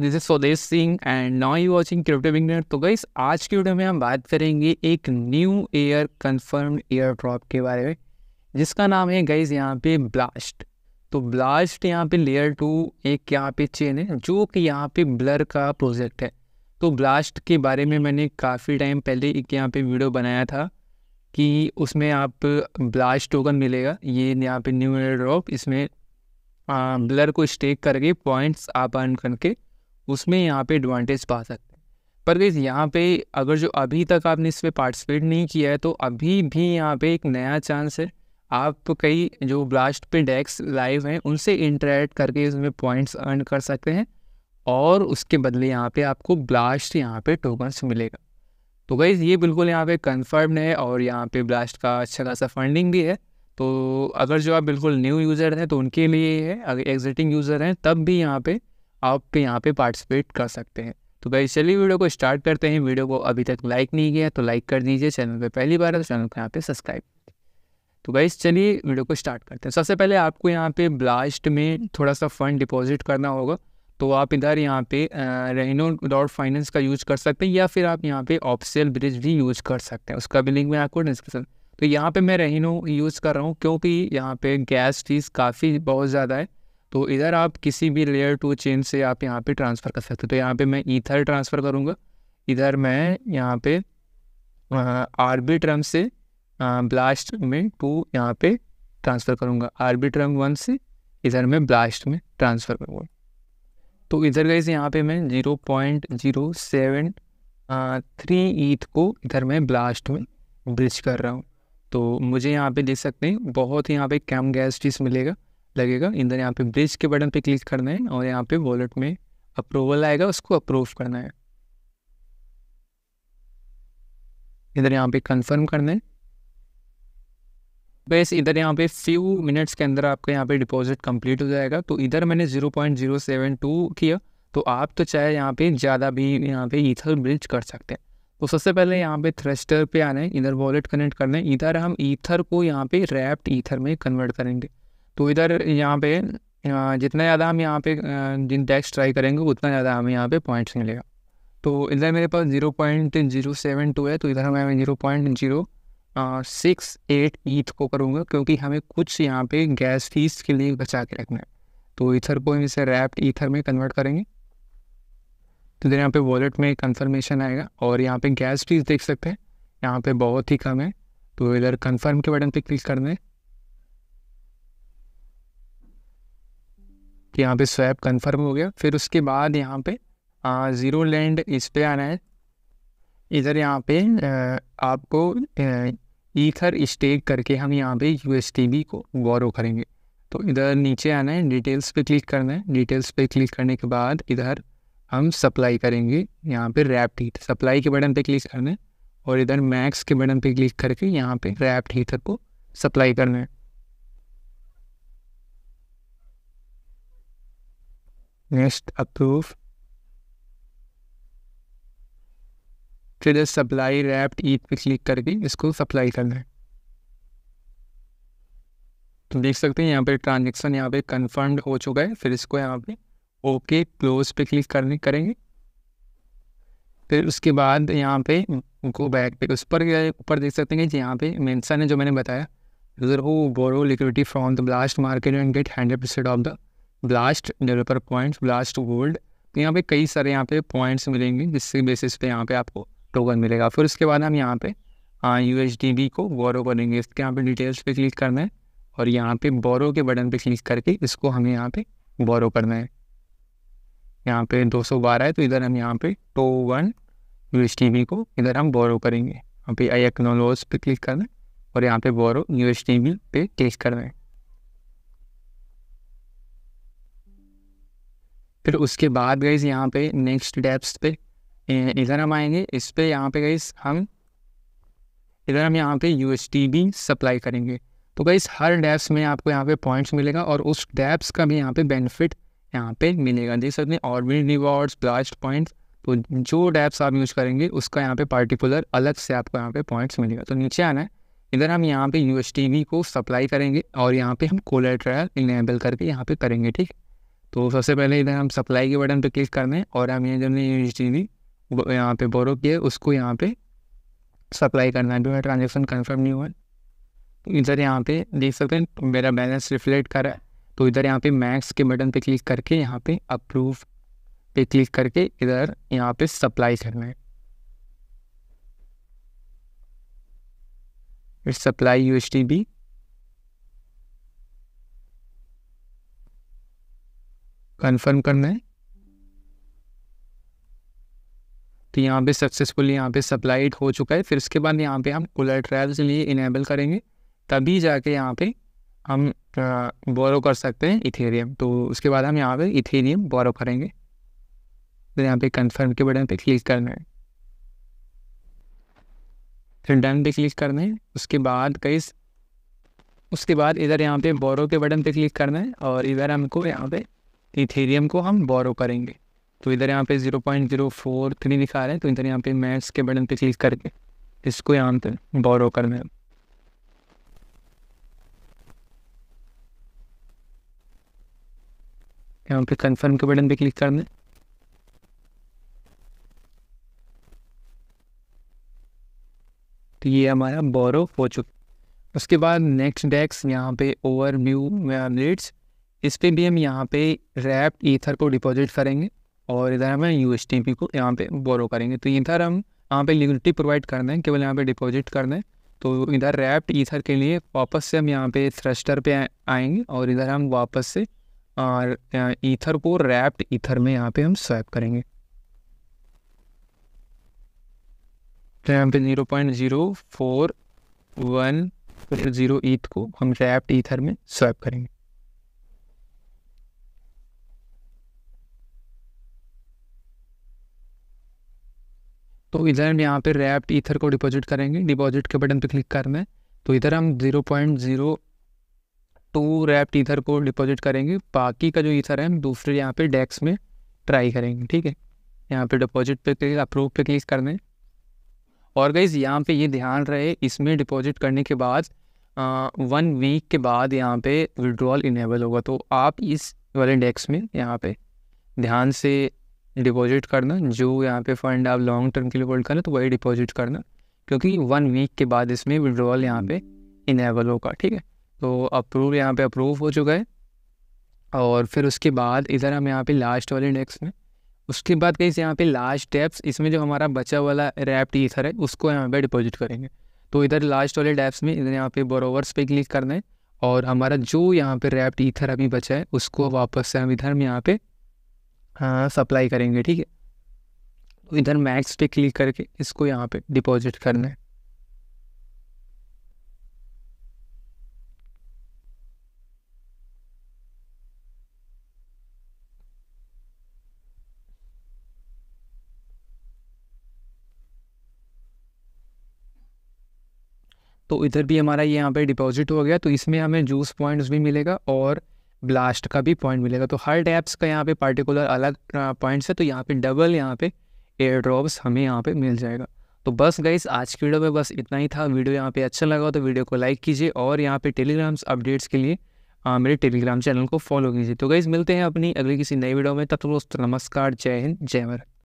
This is Swadesh Singh and now you watching crypto beginner तो guys आज की वीडियो में हम बात करेंगे एक new air confirm airdrop के बारे में जिसका नाम है गाइस यहाँ पे ब्लास्ट तो ब्लास्ट यहाँ पे लेयर टू एक यहाँ पे चेन है जो कि यहाँ पे ब्लर का प्रोजेक्ट है तो ब्लास्ट के बारे में मैंने काफ़ी टाइम पहले एक यहाँ पे वीडियो बनाया था कि उसमें आप ब्लास्ट टोकन मिलेगा ये यहाँ पे न्यू एयर ड्रॉप इसमें आ, ब्लर को स्टेक करके पॉइंट्स आप अर्न करके उसमें यहाँ पे एडवांटेज पा सकते हैं पर गई यहाँ पे अगर जो अभी तक आपने इस पर पार्टिसिपेट नहीं किया है तो अभी भी यहाँ पे एक नया चांस है आप कई जो ब्लास्ट पे डेक्स लाइव हैं उनसे इंटरेक्ट करके उसमें पॉइंट्स अर्न कर सकते हैं और उसके बदले यहाँ पे आपको ब्लास्ट यहाँ पे टोकन्स मिलेगा तो गई ये बिल्कुल यहाँ पे कन्फर्म है और यहाँ पे ब्लास्ट का अच्छा खासा फंडिंग भी है तो अगर जो आप बिल्कुल न्यू यूज़र हैं तो उनके लिए है अगर एग्जिटिंग यूज़र हैं तब भी यहाँ पे आप यहाँ पे पार्टिसिपेट कर सकते हैं तो भाई चलिए वीडियो को स्टार्ट करते हैं वीडियो को अभी तक लाइक नहीं किया तो लाइक कर दीजिए चैनल पे पहली बार है तो चैनल को यहाँ पे सब्सक्राइब तो भाई चलिए वीडियो को स्टार्ट करते हैं सबसे पहले आपको यहाँ पे ब्लास्ट में थोड़ा सा फंड डिपॉजिट करना होगा तो आप इधर यहाँ पे रेनो डॉट फाइनेंस का यूज कर सकते हैं या फिर आप यहाँ पे ऑप्शियल ब्रिज भी यूज कर सकते हैं उसका भी लिंक मैं आपको डिस्क्रिप्शन तो यहाँ पे मैं रेनो यूज़ कर रहा हूँ क्योंकि यहाँ पे गैस फीस काफ़ी बहुत ज़्यादा है तो इधर आप किसी भी लेयर टू चेन से आप यहाँ पे ट्रांसफ़र कर सकते हो तो यहाँ पे मैं ईथर ट्रांसफ़र करूँगा इधर मैं यहाँ पे आर्बिट्रम से ब्लास्ट में टू यहाँ पे ट्रांसफ़र करूँगा आर्बिट्रम वन से इधर मैं ब्लास्ट में ट्रांसफ़र करूँगा तो इधर गई यहाँ पे मैं zero point zero seven three eth को इधर मैं ब्लास्ट में ब्रिज कर रहा हूँ तो मुझे यहाँ पे देख सकते हैं बहुत ही यहाँ पे कैम गैस चीज़ मिलेगा लगेगा इधर यहाँ पे ब्रिज के बटन पे क्लिक करना है और यहाँ पे वॉलेट में अप्रूवल आएगा उसको अप्रूव करना है इधर यहाँ पे कंफर्म करना है बस इधर यहाँ पे फ्यू मिनट्स के अंदर आपका यहाँ पे डिपॉजिट कंप्लीट हो जाएगा तो इधर मैंने zero point zero seven two किया तो आप तो चाहे यहाँ पे ज़्यादा भी यहाँ पे ईथर ब्रिज कर सकते हैं तो सबसे पहले यहाँ पे थ्रेस्टर पे आना है इधर वॉलेट कनेक्ट करना है इधर हम ईथर को यहाँ पे रैप्ड ईथर में कन्वर्ट करेंगे तो इधर यहाँ पे जितना ज़्यादा हम यहाँ पे जिन टैक्स ट्राई करेंगे उतना ज़्यादा हमें यहाँ पे पॉइंट्स मिलेगा तो इधर मेरे पास zero point zero seven two है तो इधर मैं zero point zero six eight eth को करूँगा क्योंकि हमें कुछ यहाँ पे गैस फीस के लिए बचा के रखना है तो ईथर को इसे रैप्ड ईथर में कन्वर्ट करेंगे तो इधर यहाँ पे वॉलेट में कंफर्मेशन आएगा और यहाँ पे गैस फीस देख सकते हैं यहाँ पे बहुत ही कम है तो इधर कंफर्म के बटन पे क्लिक कर दें कि यहाँ पे स्वैप कंफर्म हो गया फिर उसके बाद यहाँ पे ज़ीरो लैंड इस पर आना है इधर यहाँ पे आपको ईथर स्टेक करके हम यहाँ पे यू को गौरव करेंगे तो इधर नीचे आना है डिटेल्स पे क्लिक करना है डिटेल्स पे क्लिक करने के बाद इधर हम सप्लाई करेंगे यहाँ पे रैप हीट सप्लाई के बटन पे क्लिक करना है और इधर मैक्स के बटन पे क्लिक करके यहाँ पे रैप हीटर को सप्लाई करना है Next, approve. फिर सप्लाई रैप्ड ईट पे क्लिक करके इसको सप्लाई करना है तो देख सकते हैं यहाँ पे ट्रांजेक्शन यहाँ पे कन्फर्म हो चुका है फिर इसको यहाँ पे ओके क्लोज पे क्लिक करने करेंगे फिर उसके बाद यहाँ पे उनको बैक पे उस पर ऊपर देख सकते हैं कि यहाँ पे मेन्सा ने जो मैंने बताया हो borrow liquidity from the blast market and get hundred percent of the blast developer points blast gold तो यहाँ पे कई सारे यहाँ पे पॉइंट्स मिलेंगे जिसके बेसिस पे यहाँ पे आपको टोकन मिलेगा फिर उसके बाद हम यहाँ पे यू एच डी बी को बोरो करेंगे इसके यहाँ पे डिटेल्स पे क्लिक करना है और यहाँ पे बोरो के बटन पे क्लिक करके इसको हमें यहाँ पे बोरो करना है यहाँ पे 212 है तो इधर हम यहाँ पे टो one U S T B को इधर हम बोरो करेंगे यहाँ पे आई एक्नोलॉज पे क्लिक करना है और यहाँ पे borrow U S T B पे क्लिक करना है फिर उसके बाद गई यहाँ पे नेक्स्ट डेप्स पे इधर हम आएंगे इस पर यहाँ पे गई हम इधर हम यहाँ पे यू भी सप्लाई करेंगे तो गई हर डैप्स में आपको यहाँ पे पॉइंट्स मिलेगा और उस डैप्स का भी यहाँ पे बेनिफिट यहाँ पे मिलेगा देख सकते हैं भी रिवॉर्ड्स ब्लास्ट पॉइंट्स तो जो डैप्स आप यूज़ करेंगे उसका यहाँ पे पार्टिकुलर अलग से आपको यहाँ पे पॉइंट्स मिलेगा तो नीचे आना है इधर हम यहाँ पे यू को सप्लाई करेंगे और यहाँ पे हम कोलर ट्रायल इनेबल करके यहाँ पे करेंगे ठीक तो सबसे पहले इधर हम सप्लाई के बटन पर क्लिक करना है और हम ये जो यूनिवर्सिटी यहाँ पे बोरो किया उसको यहाँ पे सप्लाई करना है अभी मेरा ट्रांजेक्शन कन्फर्म नहीं हुआ तो इधर यहाँ पे देख सकते हैं मेरा बैलेंस रिफ्लेक्ट कर रहा है तो इधर यहाँ पे मैक्स के बटन पे क्लिक करके यहाँ पे अप्रूव पे क्लिक करके इधर यहाँ पे सप्लाई करना है supply U S T B confirm करना है तो यहाँ पे सक्सेसफुली यहाँ पे सप्लाइड हो चुका है फिर उसके बाद यहाँ पे हम कूलर ट्रायल्स के लिए इनेबल करेंगे तभी जाके यहाँ पे हम बोरो कर सकते हैं इथेरियम तो उसके बाद हम यहाँ पे इथेरियम बोरो करेंगे तो यहाँ पे कंफर्म के बटन पे क्लिक करना है फिर डन पे क्लिक करना है उसके बाद कई उसके बाद इधर यहाँ पे बोरो के बटन पे क्लिक करना है और इधर हमको यहाँ पे इथेरियम को हम बोरो करेंगे तो इधर यहाँ पे zero point zero four three दिखा रहे हैं तो इधर यहाँ पे मैथ्स के बटन पे क्लिक करके इसको यहाँ पे बोरो करना यहाँ पे कंफर्म के बटन पे क्लिक कर है तो ये हमारा बोरो हो चुका उसके बाद नेक्स्ट डेस्क यहाँ पे ओवर व्यू रेट्स इस पर भी हम यहाँ पे रैप ईथर को डिपॉजिट करेंगे और इधर हमें यू को यहाँ पे बोरो करेंगे तो इधर हम यहाँ पे लिक्विडिटी प्रोवाइड कर दें केवल यहाँ पे डिपॉजिट कर दें तो इधर रैप्ड ईथर के लिए वापस से हम यहाँ पे थ्रस्टर पे आएंगे और इधर हम वापस से ईथर को रैप्ड ईथर में यहाँ पे हम स्वैप करेंगे तो यहाँ पे zero point zero four one zero eth को हम रैप्ड ईथर में स्वैप करेंगे तो इधर हम यहाँ पे रैप्ड ईथर को डिपॉजिट करेंगे डिपॉजिट के बटन पे क्लिक करना है तो इधर हम zero point zero two wrapped ether को डिपॉजिट करेंगे बाकी का जो ईथर है हम दूसरे यहाँ पे डेक्स में ट्राई करेंगे ठीक है यहाँ पे डिपॉजिट पे क्लिक अप्रूव पे क्लिक करना है और गाइज यहाँ पे ये ध्यान रहे इसमें डिपॉजिट करने के बाद आ, वन वीक के बाद यहाँ पे विड्रॉल इनेबल होगा तो आप इस वाले डेक्स में यहाँ पे ध्यान से डिपॉजिट करना जो यहाँ पे फंड आप लॉन्ग टर्म के लिए होल्ड करना तो वही डिपॉजिट करना क्योंकि वन वीक के बाद इसमें विड्रॉल यहाँ पे इनेबल होगा ठीक है तो अप्रूव यहाँ पे अप्रूव हो चुका है और फिर उसके बाद इधर हम यहाँ पे लास्ट वाले इंडेक्स में उसके बाद कहीं यहाँ पे लास्ट डेप्स इसमें जो हमारा बचा वाला रैप्ट ईथर है उसको यहाँ पे डिपॉजिट करेंगे तो इधर लास्ट वाले डेप्स में इधर यहाँ पे बोरोवर्स पे क्लिक करना है और हमारा जो यहाँ पे रैप्ट ईथर अभी बचा है उसको वापस से हम इधर में यहाँ पर हाँ, सप्लाई करेंगे ठीक है तो इधर मैक्स पे क्लिक करके इसको यहाँ पे डिपॉजिट करना है तो इधर भी हमारा ये यहाँ पे डिपॉजिट हो गया तो इसमें हमें जूस पॉइंट्स भी मिलेगा और ब्लास्ट का भी पॉइंट मिलेगा तो हर डैप्स का यहाँ पे पार्टिकुलर अलग पॉइंट्स है तो यहाँ पे डबल यहाँ पे एयर ड्रॉप्स हमें यहाँ पे मिल जाएगा तो बस गाइस आज की वीडियो में बस इतना ही था वीडियो यहाँ पे अच्छा लगा तो वीडियो को लाइक कीजिए और यहाँ पे टेलीग्राम्स अपडेट्स के लिए आ, मेरे टेलीग्राम चैनल को फॉलो कीजिए तो गाइज़ मिलते हैं अपनी अगली किसी नई वीडियो में तब दोस्तों नमस्कार जय हिंद जय भारत